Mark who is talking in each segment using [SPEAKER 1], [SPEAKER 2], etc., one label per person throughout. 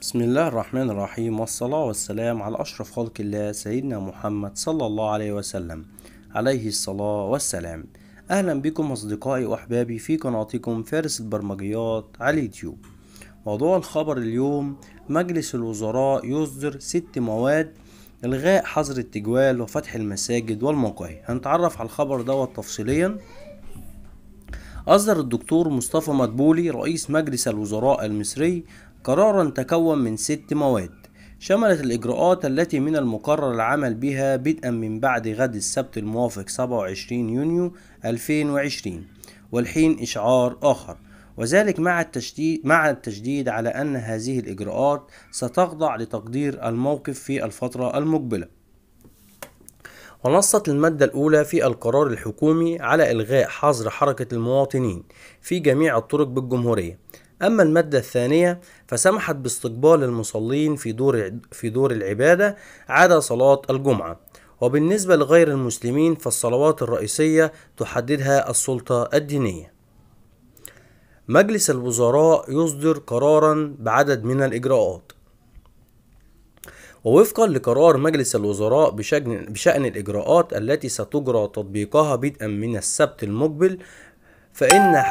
[SPEAKER 1] بسم الله الرحمن الرحيم والصلاة والسلام على أشرف خلق الله سيدنا محمد صلى الله عليه وسلم عليه الصلاة والسلام أهلا بكم أصدقائي وأحبابي في قناتكم فارس البرمجيات على اليوتيوب موضوع الخبر اليوم مجلس الوزراء يصدر ست مواد إلغاء حظر التجوال وفتح المساجد والمقاهي هنتعرف على الخبر دوت تفصيليا أصدر الدكتور مصطفى مدبولي رئيس مجلس الوزراء المصري قرارا تكون من ست مواد شملت الإجراءات التي من المقرر العمل بها بدءا من بعد غد السبت الموافق 27 يونيو 2020 والحين إشعار آخر وذلك مع التشديد, مع التشديد على أن هذه الإجراءات ستخضع لتقدير الموقف في الفترة المقبلة ونصت المادة الأولى في القرار الحكومي على إلغاء حظر حركة المواطنين في جميع الطرق بالجمهورية أما المادة الثانية فسمحت باستقبال المصلين في دور في دور العبادة عدا صلاة الجمعة وبالنسبة لغير المسلمين فالصلوات الرئيسية تحددها السلطة الدينية مجلس الوزراء يصدر قرارا بعدد من الإجراءات ووفقا لقرار مجلس الوزراء بشأن, بشأن الإجراءات التي ستجرى تطبيقها بدءا من السبت المقبل فإن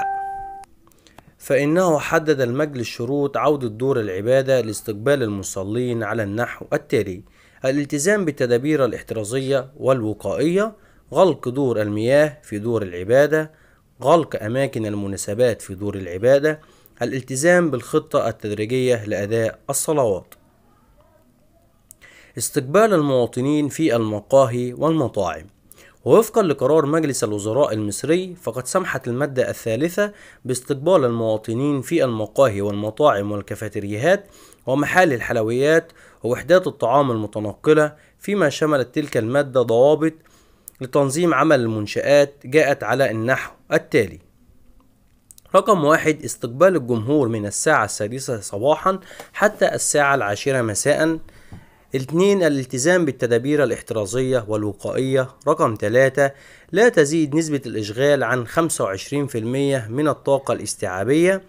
[SPEAKER 1] فإنه حدد المجلس شروط عودة دور العبادة لاستقبال المصلين على النحو التالي الالتزام بالتدابير الاحترازية والوقائية غلق دور المياه في دور العبادة غلق أماكن المناسبات في دور العبادة الالتزام بالخطة التدريجية لأداء الصلوات استقبال المواطنين في المقاهي والمطاعم ووفقا لقرار مجلس الوزراء المصري فقد سمحت المادة الثالثة باستقبال المواطنين في المقاهي والمطاعم والكافيتريات ومحال الحلويات ووحدات الطعام المتنقلة فيما شملت تلك المادة ضوابط لتنظيم عمل المنشآت جاءت على النحو التالي رقم واحد استقبال الجمهور من الساعة السادسة صباحا حتى الساعة العاشرة مساء الاثنين الالتزام بالتدابير الاحترازية والوقائية رقم 3 لا تزيد نسبة الإشغال عن 25% من الطاقة الاستيعابية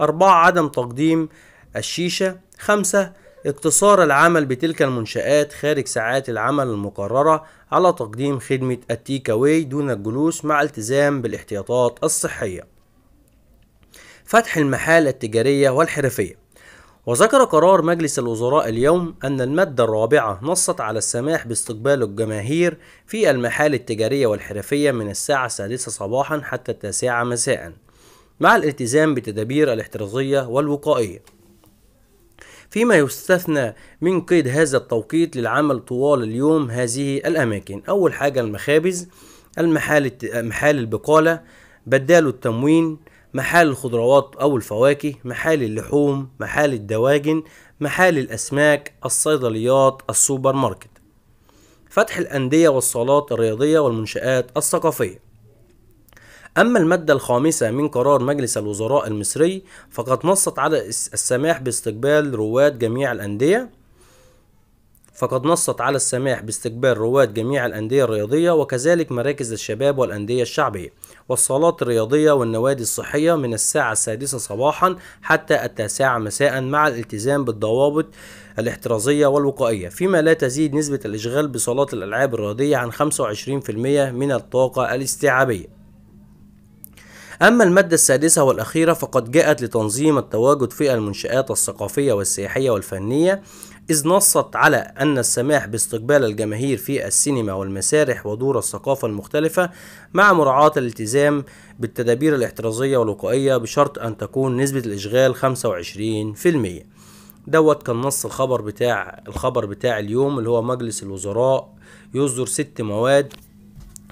[SPEAKER 1] 4 عدم تقديم الشيشة 5 اقتصار العمل بتلك المنشآت خارج ساعات العمل المقررة على تقديم خدمة التيك أواي دون الجلوس مع التزام بالاحتياطات الصحية فتح المحال التجارية والحرفية وذكر قرار مجلس الوزراء اليوم أن المادة الرابعة نصت على السماح باستقبال الجماهير في المحال التجارية والحرفية من الساعة السادسة صباحا حتى التاسعة مساء مع الالتزام بتدابير الاحترازية والوقائية فيما يستثنى من قيد هذا التوقيت للعمل طوال اليوم هذه الأماكن أول حاجة المخابز المحال, محال البقالة بدال التموين محال الخضروات أو الفواكه محال اللحوم محال الدواجن محال الأسماك الصيدليات السوبر ماركت فتح الأندية والصالات الرياضية والمنشآت الثقافية أما المادة الخامسة من قرار مجلس الوزراء المصري فقد نصت على السماح باستقبال رواد جميع الأندية فقد نصت على السماح باستقبال رواد جميع الأندية الرياضية وكذلك مراكز الشباب والأندية الشعبية والصالات الرياضية والنوادي الصحية من الساعة السادسة صباحا حتى التاسعة مساء مع الالتزام بالضوابط الاحترازية والوقائية فيما لا تزيد نسبة الإشغال بصالات الألعاب الرياضية عن 25% من الطاقة الاستيعابية أما المادة السادسة والأخيرة فقد جاءت لتنظيم التواجد في المنشآت الثقافية والسياحية والفنية إذ نصت على أن السماح باستقبال الجماهير في السينما والمسارح ودور الثقافة المختلفة مع مراعاة الالتزام بالتدابير الاحترازية والوقائية بشرط أن تكون نسبة الإشغال 25%. دوت كان نص الخبر بتاع الخبر بتاع اليوم اللي هو مجلس الوزراء يصدر ست مواد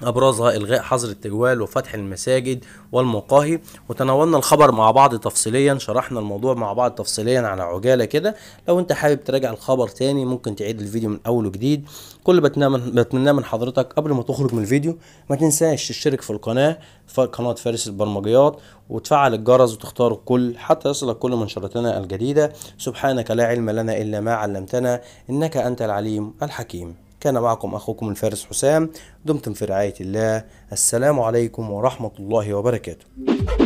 [SPEAKER 1] أبرزها إلغاء حظر التجوال وفتح المساجد والمقاهي وتناولنا الخبر مع بعض تفصيليا شرحنا الموضوع مع بعض تفصيليا على عجالة كده لو أنت حابب تراجع الخبر تاني ممكن تعيد الفيديو من أول وجديد كل بتمناه من حضرتك قبل ما تخرج من الفيديو ما تنساش تشترك في القناة في قناة فارس البرمجيات وتفعل الجرس وتختار الكل حتى يصلك كل منشوراتنا الجديدة سبحانك لا علم لنا إلا ما علمتنا إنك أنت العليم الحكيم كان معكم أخوكم الفارس حسام دمتم في رعاية الله السلام عليكم ورحمة الله وبركاته